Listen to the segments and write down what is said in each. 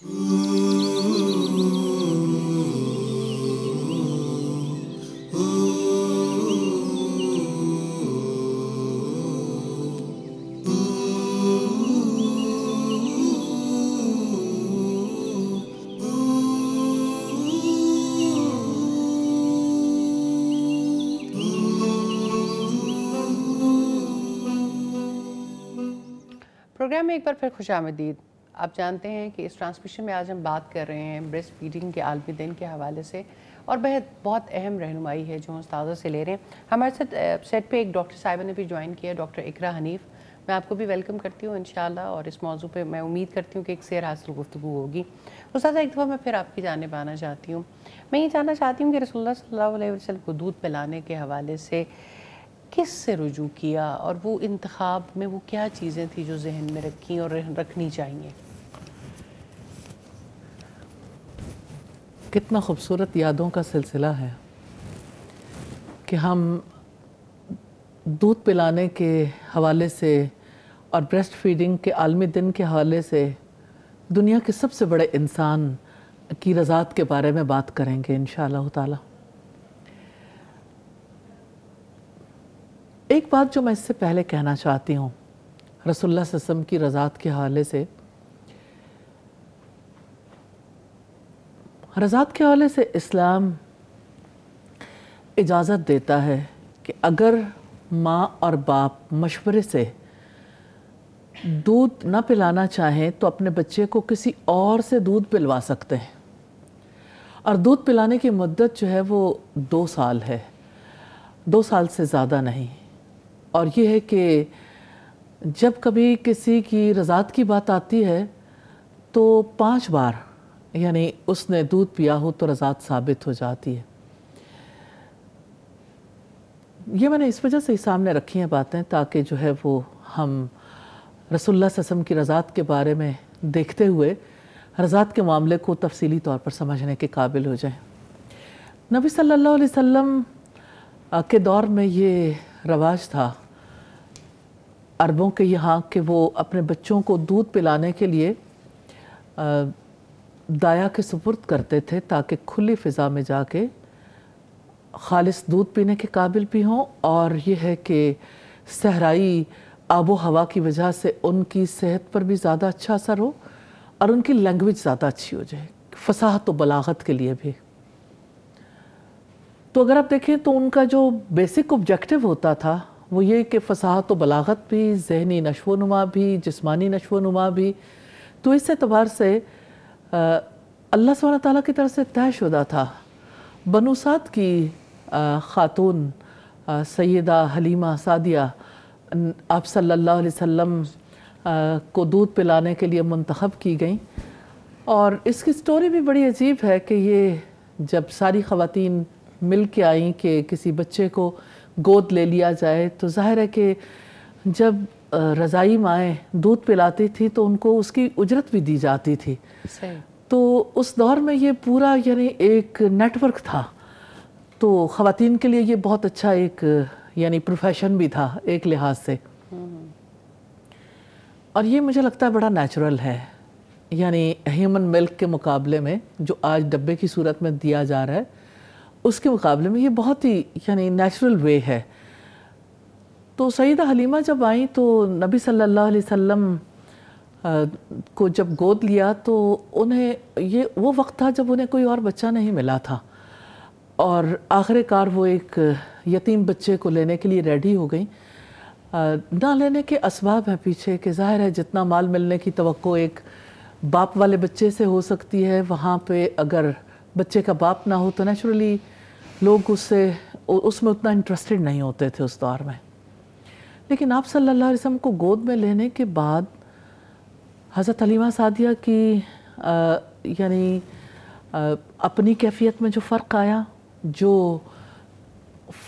Programme में एक बार फिर खुश आमदीद आप जानते हैं कि इस ट्रांसमिशन में आज हम बात कर रहे हैं ब्रेस्ट फीडिंग के आलमी दिन के हवाले से और बेहद बहुत अहम रहनुमाई है जो हम से ले रहे हैं हमारे साथ सेट पे एक डॉक्टर साहिबा ने भी ज्वाइन किया डॉक्टर इकरा हनीफ़ मैं आपको भी वेलकम करती हूँ इन और इस मौजू पर मैं उम्मीद करती हूँ कि एक सैर हासिल गुफ्तु होगी उस्ताद एक दफ़ा मैं फिर आपकी जानब आना चाहती हूँ मैं ये जानना चाहती हूँ कि रसोल्ला सल्ला को दूध पिलाने के हवाले से किस से रुजू किया और वो इंतखब में वो क्या चीज़ें थी जो जहन में रखी और रखनी चाहिए कितना खूबसूरत यादों का सिलसिला है कि हम दूध पिलाने के हवाले से और ब्रेस्ट फीडिंग के आलमी दिन के हवाले से दुनिया के सबसे बड़े इंसान की रजात के बारे में बात करेंगे इन ताला एक बात जो मैं इससे पहले कहना चाहती हूँ रसोल्ला ससम की रजात के हवाले से फ़र्ज़ात के हवाले से इस्लाम इजाज़त देता है कि अगर माँ और बाप मशवरे से दूध ना पिलाना चाहें तो अपने बच्चे को किसी और से दूध पिलवा सकते हैं और दूध पिलाने की मदत जो है वो दो साल है दो साल से ज़्यादा नहीं और ये है कि जब कभी किसी की रजात की बात आती है तो पांच बार यानी उसने दूध पिया हो तो रजात साबित हो जाती है ये मैंने इस वजह से ही सामने रखी हैं बातें ताकि जो है वो हम रसुल्ला ससम की रजात के बारे में देखते हुए रजात के मामले को तफसीली तौर पर समझने के काबिल हो जाएं नबी सल्लल्लाहु अलैहि वसल्लम के दौर में ये रवाज था अरबों के यहाँ कि वो अपने बच्चों को दूध पिलाने के लिए दाया के सुपुर्द करते थे ताकि खुली फ़िज़ा में जाके खालिस दूध पीने के काबिल भी हों और यह है कि सहराई आबो हवा की वजह से उनकी सेहत पर भी ज़्यादा अच्छा असर हो और उनकी लैंग्वेज ज़्यादा अच्छी हो जाए फसाहत व बलागत के लिए भी तो अगर आप देखें तो उनका जो बेसिक ऑब्जेक्टिव होता था वो ये कि फसाहत व बलागत भी जहनी नशो नुमा भी जिस्मानी नशो नुमा भी तो इस एतबार से अल्लाह सुबहाना ताली की तरफ से तय शुदा था बनुसात की ख़ातून सैदा हलीमा सादिया आप सल्लल्लाहु अलैहि वसल्लम को दूध पिलाने के लिए मंतखब की गई और इसकी स्टोरी भी बड़ी अजीब है कि ये जब सारी ख़वातीन मिल के आईं कि किसी बच्चे को गोद ले लिया जाए तो जाहिर है कि जब रज़ाई माएँ दूध पिलाती थी तो उनको उसकी उजरत भी दी जाती थी तो उस दौर में ये पूरा यानी एक नेटवर्क था तो ख़वान के लिए ये बहुत अच्छा एक यानी प्रोफेशन भी था एक लिहाज से हम्म। और ये मुझे लगता है बड़ा नेचुरल है यानी ह्यूमन मिल्क के मुकाबले में जो आज डब्बे की सूरत में दिया जा रहा है उसके मुकाबले में ये बहुत ही यानी नेचुरल वे है तो सईद हलीमा जब आई तो नबी सल्लल्लाहु अलैहि वसल्लम को जब गोद लिया तो उन्हें ये वो वक्त था जब उन्हें कोई और बच्चा नहीं मिला था और आखिरकार वो एक यतीम बच्चे को लेने के लिए रेडी हो गई ना लेने के इसबाब हैं पीछे कि जाहिर है जितना माल मिलने की तो एक बाप वाले बच्चे से हो सकती है वहाँ पे अगर बच्चे का बाप ना हो तो नेचुरली लोग उससे उसमें उतना इंटरेस्टेड नहीं होते थे उस दौर में लेकिन आप सल्लल्लाहु अलैहि वसल्लम को गोद में लेने के बाद हज़रत हलीमा सादिया की यानी अपनी कैफियत में जो फ़र्क आया जो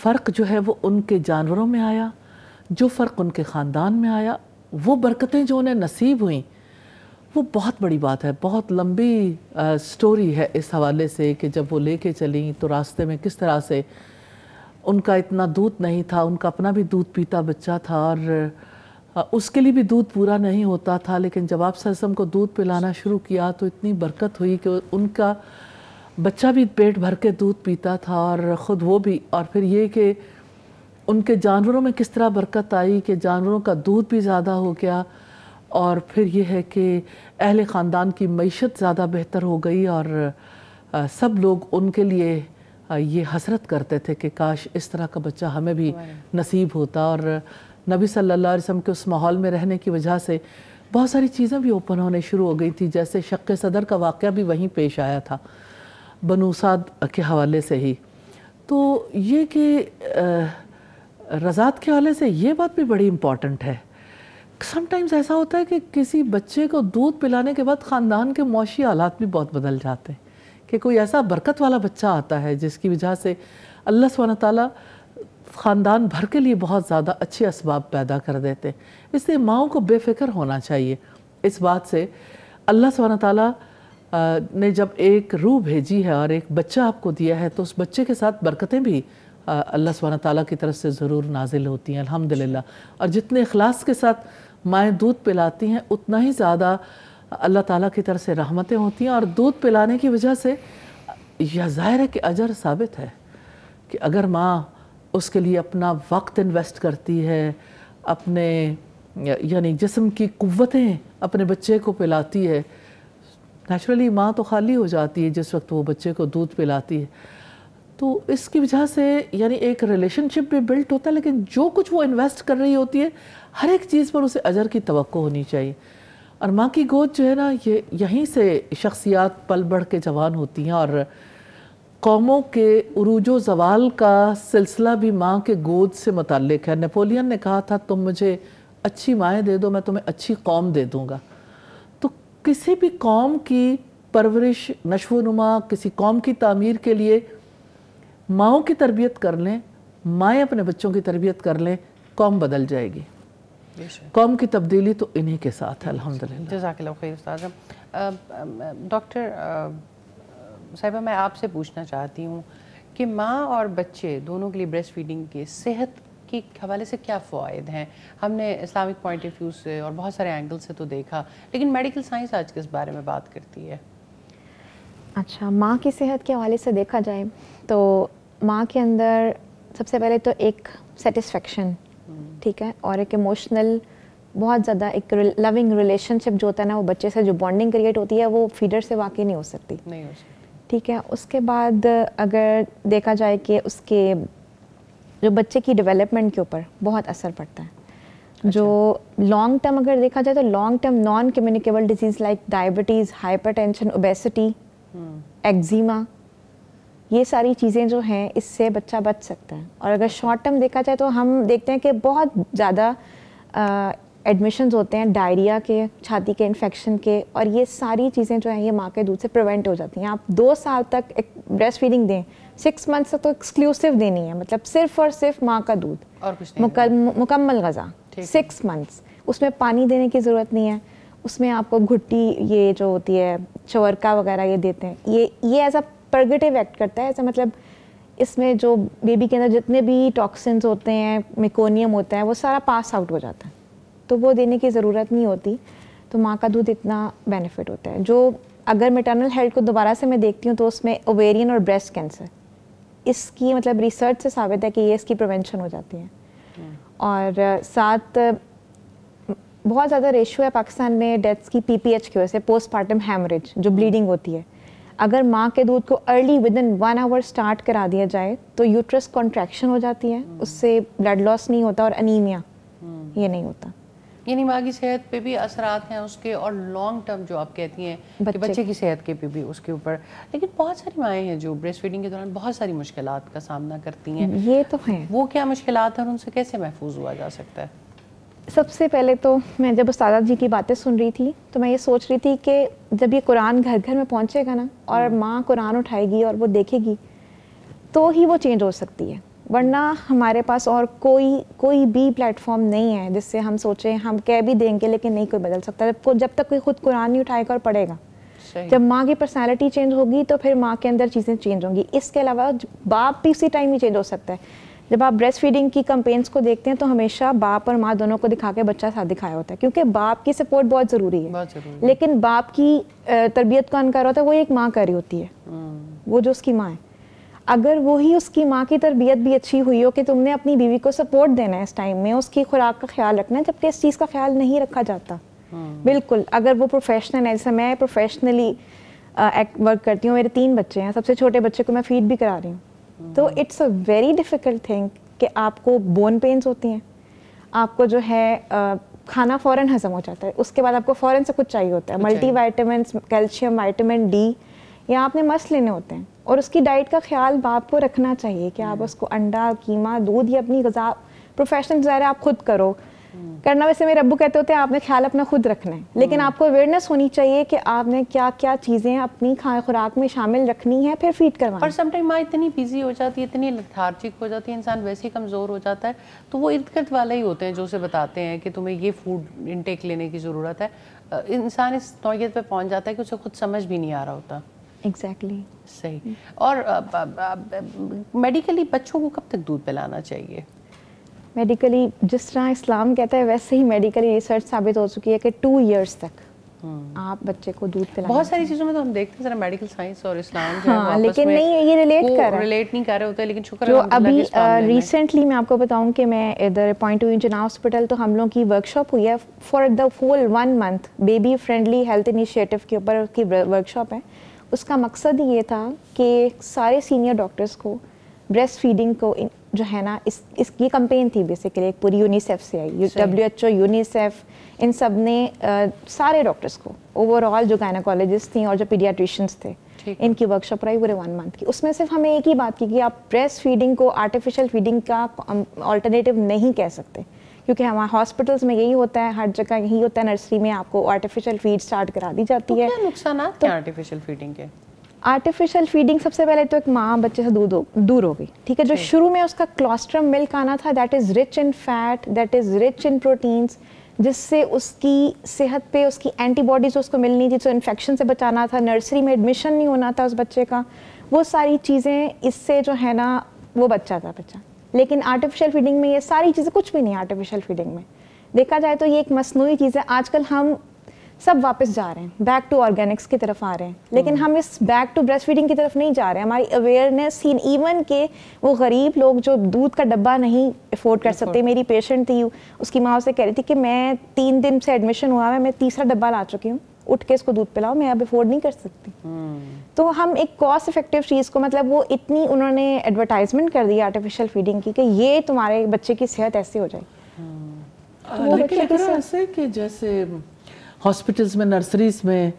फ़र्क जो है वो उनके जानवरों में आया जो फ़र्क उनके ख़ानदान में आया वो बरकतें जो उन्हें नसीब हुई वो बहुत बड़ी बात है बहुत लंबी आ, स्टोरी है इस हवाले से कि जब वो लेके चली तो रास्ते में किस तरह से उनका इतना दूध नहीं था उनका अपना भी दूध पीता बच्चा था और उसके लिए भी दूध पूरा नहीं होता था लेकिन जब आप सरसम को दूध पिलाना शुरू किया तो इतनी बरकत हुई कि उनका बच्चा भी पेट भर के दूध पीता था और ख़ुद वो भी और फिर ये कि उनके जानवरों में किस तरह बरकत आई कि जानवरों का दूध भी ज़्यादा हो गया और फिर यह है कि अहले ख़ानदान की मीशत ज़्यादा बेहतर हो गई और सब लोग उनके लिए ये हसरत करते थे कि काश इस तरह का बच्चा हमें भी नसीब होता और नबी सल्लल्लाहु अलैहि वसल्लम के उस माहौल में रहने की वजह से बहुत सारी चीज़ें भी ओपन होने शुरू हो गई थी जैसे शक सदर का वाक़ भी वहीं पेश आया था बनूसाद के हवाले से ही तो ये कि रजात के हवाले से ये बात भी बड़ी इम्पॉर्टेंट है समटाइम्स ऐसा होता है कि किसी बच्चे को दूध पिलाने के बाद ख़ानदान के मुशी हालात भी बहुत बदल जाते हैं कि कोई ऐसा बरकत वाला बच्चा आता है जिसकी वजह से अल्लाह सुबह ताली ख़ानदान भर के लिए बहुत ज़्यादा अच्छे इसबाब पैदा कर देते हैं इसलिए माओ को बेफिक्र होना चाहिए इस बात से अल्लाह सुबह ताली ने जब एक रूह भेजी है और एक बच्चा आपको दिया है तो उस बच्चे के साथ बरकतें भी अल्लाह सुबह ताली की तरफ से ज़रूर नाजिल होती हैं अलहमदिल्ला और जितने अखलास के साथ माएँ दूध पिलाती हैं उतना ही ज़्यादा अल्लाह ताला की तरफ से रहमतें होती हैं और दूध पिलाने की वजह से यह ज़ाहिर है कि अजर साबित है कि अगर माँ उसके लिए अपना वक्त इन्वेस्ट करती है अपने यानी जिसम की कुतें अपने बच्चे को पिलाती है नेचुरली माँ तो खाली हो जाती है जिस वक्त वो बच्चे को दूध पिलाती है तो इसकी वजह से यानी एक रिलेशनशिप भी बिल्ट होता है लेकिन जो कुछ वो इन्वेस्ट कर रही होती है हर एक चीज़ पर उसे अजर की तो होनी चाहिए और माँ की गोद जो है ना ये यहीं से शख्सियात पल बढ़ के जवान होती हैं और कौमों के उरूजो जवाल का सिलसिला भी माँ के गोद से मुतक है नेपोलियन ने कहा था तुम मुझे अच्छी माएँ दे दो मैं तुम्हें अच्छी कौम दे दूँगा तो किसी भी कौम की परवरिश नशोनुमा किसी कौम की तमीर के लिए माओ की तरबियत कर लें माएँ अपने बच्चों की तरबियत कर लें कौम बदल जाएगी कौम की तब्दीली तो इन्हीं के साथ है अलहमदिल्ला डॉक्टर साहिबा मैं आपसे पूछना चाहती हूँ कि माँ और बच्चे दोनों के लिए ब्रेस्ट फीडिंग के सेहत के हवाले से क्या फ़वाद हैं हमने इस्लामिक पॉइंट ऑफ व्यू से और बहुत सारे एंगल से तो देखा लेकिन मेडिकल साइंस आज किस बारे में बात करती है अच्छा माँ की सेहत के हवाले से देखा जाए तो माँ के अंदर सबसे पहले तो एक सेटिस्फेक्शन ठीक है और एक इमोशनल बहुत ज़्यादा एक लविंग रिलेशनशिप जो होता है ना वो बच्चे से जो बॉन्डिंग क्रिएट होती है वो फीडर से वाकई नहीं हो सकती नहीं हो सकती ठीक है उसके बाद अगर देखा जाए कि उसके जो बच्चे की डेवलपमेंट के ऊपर बहुत असर पड़ता है अच्छा। जो लॉन्ग टर्म अगर देखा जाए तो long term non communicable disease like diabetes hypertension obesity eczema ये सारी चीज़ें जो हैं इससे बच्चा बच सकता है और अगर शॉर्ट टर्म देखा जाए तो हम देखते हैं कि बहुत ज़्यादा एडमिशन होते हैं डायरिया के छाती के इन्फेक्शन के और ये सारी चीज़ें जो हैं ये माँ के दूध से प्रिवेंट हो जाती हैं आप दो साल तक एक ब्रेस्ट फीडिंग दें सिक्स मंथ्स तक तो एक्सक्लूसिव देनी है मतलब सिर्फ और सिर्फ माँ का दूध और कुछ मुकम्मल गज़ा सिक्स मंथ्स उसमें पानी देने की ज़रूरत नहीं है उसमें आपको घुट्टी ये जो होती है चवरका वगैरह ये देते हैं ये ये एज अ पर्गेटिव एक्ट करता है ऐसा मतलब इसमें जो बेबी के अंदर जितने भी टॉक्सिन्स होते हैं मिकोनियम होता है वो सारा पास आउट हो जाता है तो वो देने की ज़रूरत नहीं होती तो माँ का दूध इतना बेनिफिट होता है जो अगर मेटर्नल हेल्थ को दोबारा से मैं देखती हूँ तो उसमें ओवेरियन और ब्रेस्ट कैंसर इसकी मतलब रिसर्च से साबित है कि ये इसकी प्रिवेंशन हो जाती है और साथ बहुत ज़्यादा रेशो है पाकिस्तान में डेथ्स की पीपीएच की वजह से पोस्टमार्टम हेमरेज जो ब्लीडिंग होती है अगर माँ के दूध को early within one hour start करा दिया जाए तो यूट्रस कॉन्ट्रैक्शन हो जाती है हम्म। उससे ब्लड लॉस नहीं होता और अनिमिया हम्म। ये नहीं होता यानी माँ की सेहत पे भी असरात हैं उसके और लॉन्ग टर्म जो आप कहती हैं बच्चे, कि बच्चे की सेहत के पे भी उसके ऊपर लेकिन बहुत सारी माएँ हैं जो ब्रेस्ट फीडिंग के दौरान बहुत सारी मुश्किल का सामना करती हैं ये तो है वो क्या मुश्किल है और उनसे कैसे महफूज हुआ जा सकता है सबसे पहले तो मैं जब उस्तादा जी की बातें सुन रही थी तो मैं ये सोच रही थी कि जब ये कुरान घर घर में पहुंचेगा ना और हम्म। माँ कुरान उठाएगी और वो देखेगी तो ही वो चेंज हो सकती है वरना हमारे पास और कोई कोई भी प्लेटफॉर्म नहीं है जिससे हम सोचें हम कह भी देंगे लेकिन नहीं कोई बदल सकता जब जब तक कोई ख़ुद कुरान नहीं उठाएगा और पढ़ेगा जब माँ की पर्सनैलिटी चेंज होगी तो फिर माँ के अंदर चीज़ें चेंज होंगी इसके अलावा बाप भी उसी टाइम ही चेंज हो सकता है जब आप ब्रेस्ट फीडिंग की कंपेन्स को देखते हैं तो हमेशा बाप और माँ दोनों को दिखा के बच्चा साथ दिखाया होता है क्योंकि बाप की सपोर्ट बहुत ज़रूरी है लेकिन बाप की तरबियत कौन कर रहा होता है वो एक माँ कर रही होती है हम्म। वो जो उसकी माँ है अगर वही उसकी माँ की तरबियत भी अच्छी हुई हो कि तुमने अपनी बीवी को सपोर्ट देना है इस टाइम में उसकी खुराक का ख्याल रखना है जबकि इस चीज़ का ख्याल नहीं रखा जाता हम्म। बिल्कुल अगर वो प्रोफेशनल है जैसे मैं प्रोफेशनली वर्क करती हूँ मेरे तीन बच्चे हैं सबसे छोटे बच्चे को मैं फीड भी करा रही हूँ तो it's a very difficult thing कि आपको बोन पेन्स होती हैं आपको जो है आ, खाना फ़ौरन हजम हो जाता है उसके बाद आपको फ़ौरन से कुछ चाहिए होता है multivitamin calcium vitamin D या आपने मस्त लेने होते हैं और उसकी डाइट का ख्याल बाप को रखना चाहिए कि आप हम्म। उसको अंडा कीमा दूध या अपनी गज़ा प्रोफेशनल ज़्यादा आप खुद करो करना वैसे मेरे अबू कहते होते हैं आपने ख्याल अपना खुद रखना है लेकिन हम्म। आपको अवेयरनेस होनी चाहिए कि आपने क्या क्या चीज़ें अपनी खाए खुराक में शामिल रखनी है फिर फीड करवा और समटाइम माँ इतनी बिजी हो जाती है इतनी लथार्जिक हो जाती है इंसान वैसे ही कमज़ोर हो जाता है तो वो इर्द गिर्द वाले ही होते हैं जो उसे बताते हैं कि तुम्हें ये फूड इनटेक लेने की ज़रूरत है इंसान इस नौत पर पहुँच जाता है कि उसे खुद समझ भी नहीं आ रहा होता एग्जैक्टली exactly. सही और मेडिकली बच्चों को कब तक दूध पिलाना चाहिए मेडिकली जिस तरह इस्लाम कहता है वैसे ही मेडिकली रिसर्च साबित हो चुकी है कि टू ईयर्स तक हम्म। आप बच्चे को दूध पिला बहुत सारी चीज़ों में तो हम देखते हैं मेडिकल साइंस और इस्लाम जो हाँ, लेकिन नहीं ये रिलेट कर रिलेट नहीं कर रहे होते लेकिन शुक्र जो अभी रिसेंटली मैं आपको बताऊं कि मैं इधर पॉइंट हुई इंजना हॉस्पिटल तो हम लोग की वर्कशॉप हुई है for the full one month baby friendly health initiative के ऊपर उसकी वर्कशॉप है उसका मकसद ये था कि सारे सीनियर डॉक्टर्स को ब्रेस्ट फीडिंग को जो है ना इस इसकी कंपेन थी बेसिकली एक पूरी यूनिसेफ से I W H O UNICEF इन सब ने आ, सारे डॉक्टर्स को ओवरऑल जो गायनाकोलॉजिस्ट थी और जो पीडियाट्रिशंस थे इनकी वर्कशॉप रही पूरे वन मंथ की उसमें सिर्फ हमें एक ही बात की कि आप ब्रेस्ट फीडिंग को आर्टिफिशियल फीडिंग का ऑल्टरनेटिव नहीं कह सकते क्योंकि हमारे हॉस्पिटल्स में यही होता है हर जगह यही होता है नर्सरी में आपको आर्टिफिशियल फीड स्टार्ट करा दी जाती तो है नुकसान तो आर्टिफिशियल फीडिंग के आर्टिफिशियल फीडिंग सबसे पहले तो एक माँ बच्चे से दूर हो दूर हो गई ठीक है जो शुरू में उसका क्लॉस्ट्रम मिल्क आना था that is rich in fat that is rich in proteins जिससे उसकी सेहत पे उसकी एंटीबॉडीज़ उसको मिलनी थी जो तो इन्फेक्शन से बचाना था नर्सरी में एडमिशन नहीं होना था उस बच्चे का वो सारी चीज़ें इससे जो है ना वो बच्चा था बच्चा लेकिन आर्टिफिशियल फीडिंग में ये सारी चीज़ें कुछ भी नहीं आर्टिफिशियल फीडिंग में देखा जाए तो ये एक मसनू चीज़ है आजकल हम सब वापस जा रहे हैं बैक टू ऑर्गेनिक्स की तरफ आ रहे हैं लेकिन हम इस बैक टू ब्रेस्ट फीडिंग की तरफ नहीं जा रहे हैं हमारी अवेयरनेस सीन इवन के वो गरीब लोग जो दूध का डब्बा नहीं अफोर्ड कर सकते मेरी पेशेंट थी उसकी माँ उसे कह रही थी कि मैं तीन दिन से एडमिशन हुआ है मैं तीसरा डब्बा ला चुकी हूँ उठ के इसको दूध पिलाओ मैं अब अफोर्ड नहीं कर सकती hmm. तो हम एक कॉस्ट इफेक्टिव चीज़ को मतलब वो इतनी उन्होंने एडवर्टाइजमेंट कर दी आर्टिफिशियल फीडिंग की कि ये तुम्हारे बच्चे की सेहत ऐसी हो जाएगी hmm. तो लेकिन ऐसे कि जैसे हॉस्पिटल्स में नर्सरीज में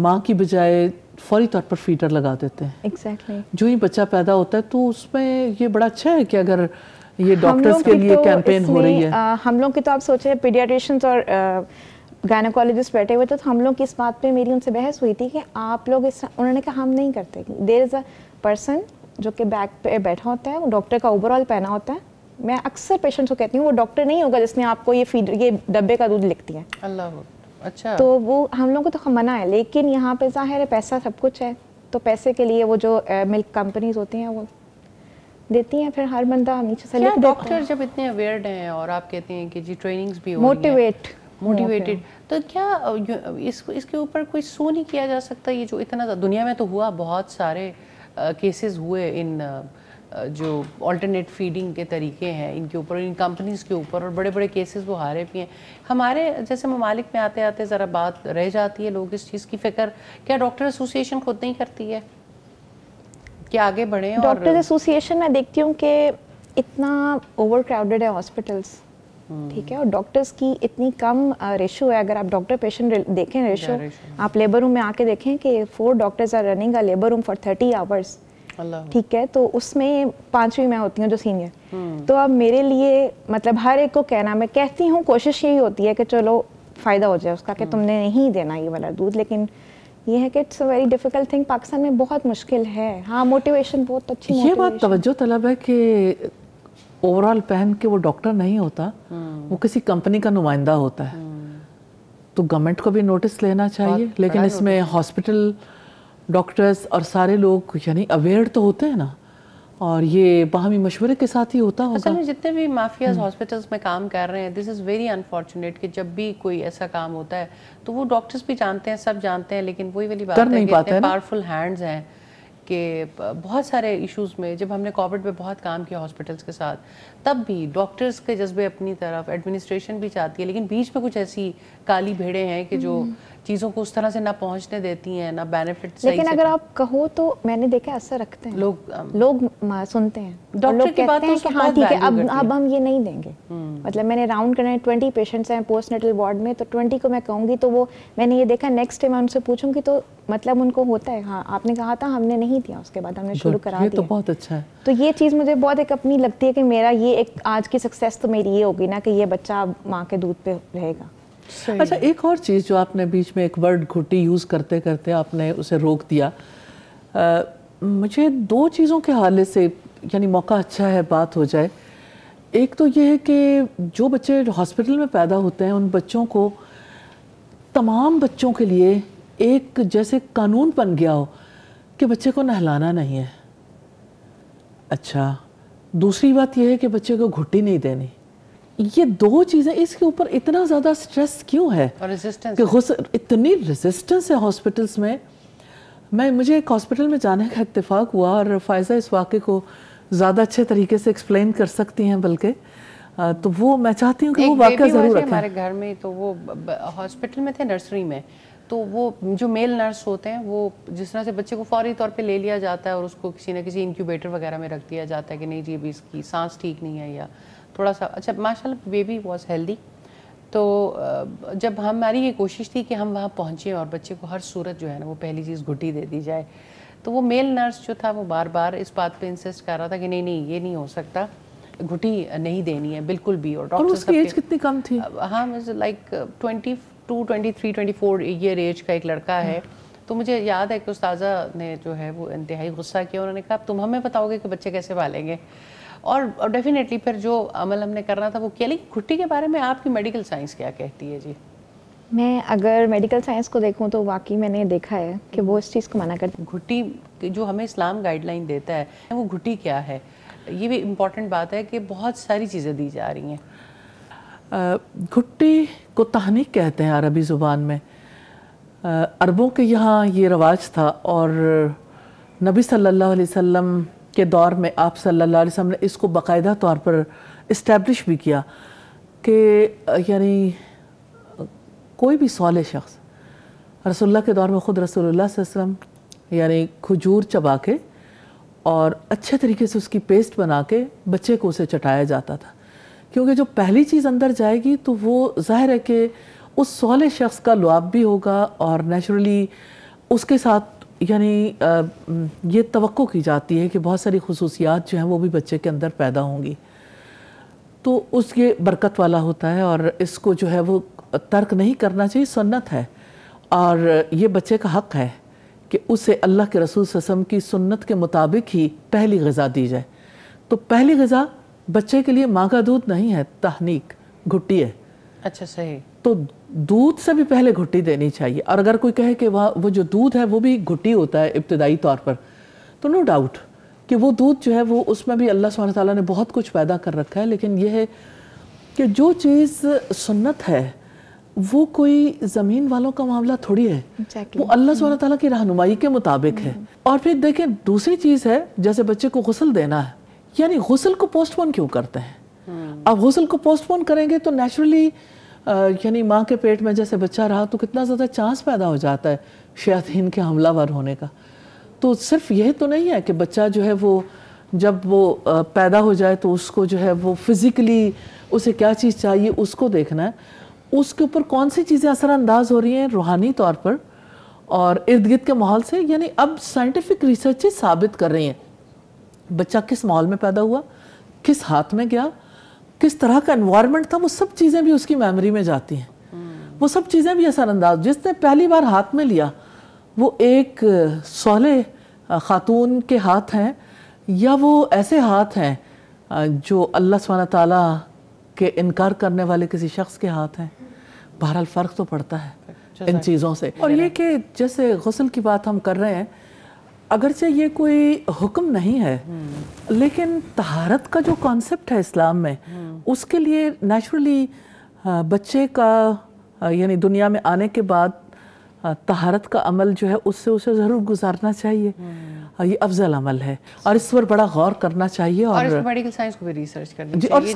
माँ की बजाय फौरी तौर पर फीडर लगा देते हैं exactly. जो ही बच्चा पैदा होता है तो उसमें ये बड़ा अच्छा है कि अगर ये डॉक्टर्स के लिए तो कैंपेन हो रही है आ, हम लोग की तो आप सोचे पीडियाट्रिशंस और गायनाकोलॉजिस्ट बैठे हुए थे तो हम लोग की इस बात पे मेरी उनसे बहस हुई थी कि आप लोग इस उन्होंने कहा हम नहीं करते देर इज़ अ पर्सन जो कि बैक पे बैठा होता है वो डॉक्टर का ओवरऑल पहना होता है मैं अक्सर पेशेंट्स को कहती हूँ वो डॉक्टर नहीं होगा जिसने आपको ये फीड ये डब्बे का दूध लिख दिया अच्छा तो वो हम लोग को तो मना है लेकिन यहाँ पे जाहिर है पैसा सब कुछ है तो पैसे के लिए वो जो मिल्क कंपनीज होती हैं वो देती हैं फिर हर बंदा नीचे से लिख डॉक्टर जब इतने अवेयर हैं और आप कहते हैं कि जी ट्रेनिंग्स भी मोटिवेट मोटिवेटेड तो क्या इस इसके ऊपर कोई सो नहीं किया जा सकता ये जो इतना दुनिया में तो हुआ बहुत सारे केसेस हुए इन जो अल्टरनेट फीडिंग के तरीके हैं इनके ऊपर इन कंपनीज़ के ऊपर और बड़े बड़े केसेस वो हारे भी हैं हमारे जैसे ममालिक में आते आते ज़रा बात रह जाती है लोग इस चीज़ की फ़िक्र क्या डॉक्टर एसोसिएशन खुद नहीं करती है कि आगे बढ़े डॉक्टर एसोसिएशन मैं देखती हूँ कि इतना ओवर क्राउडेड है हॉस्पिटल्स हम्म। ठीक है और डॉक्टर्स की इतनी कम रेशो है अगर आप डॉक्टर पेशेंट देखें रेशो आप लेबर रूम में आके देखें कि four doctors are running a labour room for thirty hours ठीक है तो उसमें पांचवी मैं होती हूँ जो सीनियर hmm. हम्म। तो अब मेरे लिए मतलब हर एक को कहना मैं कहती हूँ कोशिश यही होती है कि चलो फ़ायदा हो जाए उसका कि हम्म। तुमने नहीं देना ये वाला दूध लेकिन ये है कि it's a very difficult thing Pakistan में बहुत मुश्किल है हाँ मोटिवेशन बहुत अच्छी ये बात तवज्जो तलब है कि ओवरऑल पहन के वो डॉक्टर नहीं होता हम्म। वो किसी कंपनी का नुमाइंदा होता है तो गवर्नमेंट को भी नोटिस लेना चाहिए लेकिन इसमें हॉस्पिटल डॉक्टर्स और सारे लोग यानी अवेयर तो होते हैं ना और ये बाहमी मशवरे के साथ ही होता होगा असल जितने भी माफियाज हॉस्पिटल्स हम्म। में काम कर रहे हैं दिस इज़ वेरी अनफॉर्चुनेट कि जब भी कोई ऐसा काम होता है तो वो डॉक्टर्स भी जानते हैं सब जानते हैं लेकिन वही वाली बात कर नहीं है पाते पावरफुल हैंड्स हैं कि बहुत सारे इश्यूज में जब हमने कोविड में बहुत काम किया हॉस्पिटल्स के साथ तब भी डॉक्टर्स के जज्बे अपनी तरफ एडमिनिस्ट्रेशन भी चाहती है लेकिन बीच में कुछ ऐसी काली भेड़े हैं कि जो हम्म। चीज़ों को उस तरह से ना पहुंचने देती हैं ना बेनिफिट लेकिन अगर आप कहो तो मैंने देखा असर रखते हैं लोग लोग सुनते हैं डॉक्टर की बात तो हैं हाँ ठीक है अब अब हम ये नहीं देंगे हम्म। मतलब मैंने राउंड करना है ट्वेंटी पेशेंट्स हैं पोस्ट वार्ड में तो ट्वेंटी को मैं कहूँगी तो वो मैंने ये देखा नेक्स्ट टाइम मैं उनसे पूछूंगी तो मतलब उनको होता है हाँ आपने कहा था हमने नहीं दिया उसके बाद हमने शुरू करा दिया तो बहुत अच्छा है तो ये चीज़ मुझे बहुत एक अपनी लगती है कि मेरा ये ये एक आज की सक्सेस तो मेरी ये होगी ना कि ये बच्चा माँ के दूध पे रहेगा अच्छा एक और चीज़ जो आपने बीच में एक वर्ड घुटी यूज़ करते करते आपने उसे रोक दिया आ, मुझे दो चीज़ों के हवाले से यानी मौका अच्छा है बात हो जाए एक तो ये है कि जो बच्चे हॉस्पिटल में पैदा होते हैं उन बच्चों को तमाम बच्चों के लिए एक जैसे कानून बन गया हो कि बच्चे को नहलाना नहीं है अच्छा दूसरी बात यह है कि बच्चे को घुट्टी नहीं देनी ये दो चीज़ें इसके ऊपर इतना ज़्यादा स्ट्रेस क्यों है कि इतनी रेजिस्टेंस है हॉस्पिटल्स में मैं मुझे एक हॉस्पिटल में जाने का इतफाक हुआ और फायजा इस वाक्य को ज़्यादा अच्छे तरीके से एक्सप्लेन कर सकती हैं बल्कि तो वो मैं चाहती हूँ कि वो वाक़ा ज़रूर हमारे घर में तो वो हॉस्पिटल में थे नर्सरी में तो वो जो मेल नर्स होते हैं वो जिस तरह से बच्चे को फौरी तौर पे ले लिया जाता है और उसको किसी ना किसी इंक्यूबेटर वगैरह में रख दिया जाता है कि नहीं जी अभी इसकी सांस ठीक नहीं है या थोड़ा सा अच्छा माशा बेबी वॉज हेल्दी तो जब हमारी ये कोशिश थी कि हम वहाँ पहुँचें और बच्चे को हर सूरत जो है ना वो पहली चीज़ घुटी दे दी जाए तो वो मेल नर्स जो था वो बार बार इस बात पर इंसिस्ट कर रहा था कि नहीं नहीं ये नहीं हो सकता घुटी नहीं देनी है बिल्कुल भी और डॉक्टर उसकी एज कितनी कम थी हाँ लाइक मतलब twenty two twenty three twenty four year age का एक लड़का है तो मुझे याद है कि उस्ताजा ने जो है वो इंतहाई गुस्सा किया उन्होंने कहा तुम हमें बताओगे कि बच्चे कैसे पालेंगे और डेफिनेटली फिर जो अमल हमने करना था वो किया लेकिन घुट्टी के बारे में आपकी मेडिकल साइंस क्या कहती है जी मैं अगर मेडिकल साइंस को देखूं तो वाकई मैंने देखा है कि वो इस चीज़ को मना करते घुट्टी जो हमें इस्लाम गाइडलाइन देता है वो घुट्टी क्या है ये भी इम्पॉर्टेंट बात है कि बहुत सारी चीज़ें दी जा रही हैं घुट्टी को तहनीक कहते हैं अरबी ज़ुबान में अरबों के यहाँ ये रवाज था और नबी सल्लल्लाहु अलैहि वसल्लम के दौर में आप सल्लल्लाहु अलैहि वसल्लम ने इसको बाकायदा तौर पर इस्टेब्लिश भी किया कि यानी कोई भी सौल शख्स रसोल्ला के दौर में ख़ुद रसोल्ला वसम यानी खजूर चबा के और अच्छे तरीके से उसकी पेस्ट बना के बच्चे को उसे चटाया जाता था क्योंकि जो पहली चीज़ अंदर जाएगी तो वो जाहिर है कि उस सोले शख्स का लुआब भी होगा और नेचुरली उसके साथ यानी ये तो की जाती है कि बहुत सारी खसूसियात जो हैं वो भी बच्चे के अंदर पैदा होंगी तो उस ये बरकत वाला होता है और इसको जो है वो तर्क नहीं करना चाहिए सुन्नत है और ये बच्चे का हक़ है कि उसे अल्लाह के रसूल ससम की सुन्नत के मुताबिक ही पहली गज़ा दी जाए तो पहली गज़ा बच्चे के लिए माँ का दूध नहीं है तहनीक घुट्टी है अच्छा सही तो दूध से भी पहले घुट्टी देनी चाहिए और अगर कोई कहे कि वह वो जो दूध है वो भी घुट्टी होता है इब्तदाई तौर पर तो नो डाउट कि वो दूध जो है वो उसमें भी अल्लाह सुबहाना तला ने बहुत कुछ पैदा कर रखा है लेकिन यह है कि जो चीज़ सुन्नत है वो कोई ज़मीन वालों का मामला थोड़ी है exactly. वो अल्लाह सुबहाना ताला की रहनुमाई के मुताबिक है हम्म। और फिर देखें दूसरी चीज़ है जैसे बच्चे को गसल देना है यानी गसल को पोस्टपोन क्यों करते हैं अब गसल को पोस्टपोन करेंगे तो नेचुरली यानी माँ के पेट में जैसे बच्चा रहा तो कितना ज़्यादा चांस पैदा हो जाता है शयातीन के हमलावर होने का तो सिर्फ यह तो नहीं है कि बच्चा जो है वो जब वो पैदा हो जाए तो उसको जो है वो फिज़िकली उसे क्या चीज़ चाहिए उसको देखना है उसके ऊपर कौन सी चीज़ें असरानंदाज हो रही हैं रूहानी तौर पर और इर्द गिर्द के माहौल से यानी अब साइंटिफिक रिसर्चें साबित कर रही हैं बच्चा किस माहौल में पैदा हुआ किस हाथ में गया किस तरह का इन्वायरमेंट था वो सब चीज़ें भी उसकी मेमोरी में जाती हैं वो सब चीज़ें भी असरअंदाज जिसने पहली बार हाथ में लिया वो एक सोले ख़ातून के हाथ हैं या वो ऐसे हाथ हैं जो अल्लाह सुबहाना ताला के इनकार करने वाले किसी शख्स के हाथ हैं बहरहाल फ़र्क तो पड़ता है अच्छा, इन चीज़ों से और ये कि जैसे गसल की बात हम कर रहे हैं अगरचे ये कोई हुक्म नहीं है लेकिन तहारत का जो कॉन्सेप्ट है इस्लाम में उसके लिए नेचुरली बच्चे का यानी दुनिया में आने के बाद तहारत का अमल जो है उससे उसे ज़रूर गुजारना चाहिए हाँ, ये अफजल अमल है और इस पर बड़ा गौर करना चाहिए और, और मेडिकल साइंस को भी रिसर्च करनी चाहिए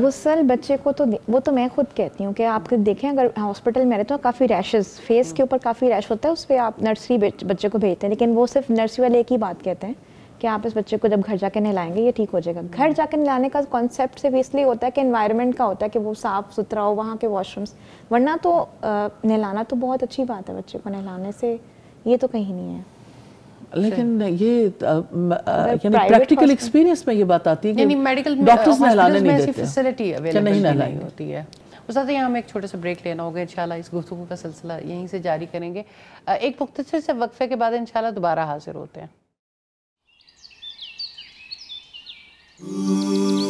वो सर बच्चे को तो वो तो मैं खुद कहती हूँ कि आप देखें अगर हॉस्पिटल में रहते हो तो काफ़ी रैशेज फेस के ऊपर काफ़ी रैश होता है उस पर आप नर्सरी बच्चे को भेजते हैं लेकिन वो सिर्फ नर्सरी वाले एक ही बात कहते हैं कि आप इस बच्चे को जब घर जाके नहलाएंगे ये ठीक हो जाएगा घर जाके नहलाने का कॉन्सेप्ट सिर्फ इसलिए होता है कि इन्वायरमेंट का होता है कि वो साफ़ सुथरा हो वहाँ के वॉशरूम्स वरना तो नहलाना तो बहुत अच्छी बात है बच्चे को नहलाने से ये तो कहीं नहीं है लेकिन अच्छा। ये यानी प्रैक्टिकल एक्सपीरियंस में ये बात आती है कि मेडिकल डॉक्टर्स नहलाने नहीं देते फैसिलिटी अवेलेबल अच्छा, नहीं होती है उसके यहाँ हम एक छोटे से ब्रेक लेना होगा इंशाल्लाह इस गुफ्तु का सिलसिला यहीं से जारी करेंगे एक मुख्तर से वक्फे के बाद इंशाल्लाह दोबारा हाजिर होते हैं